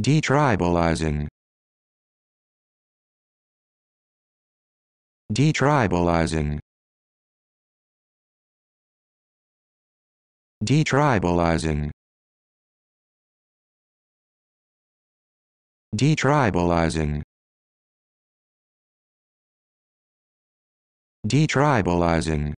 Detribalizing. Detribalizing. Detribalizing. Detribalizing. Detribalizing.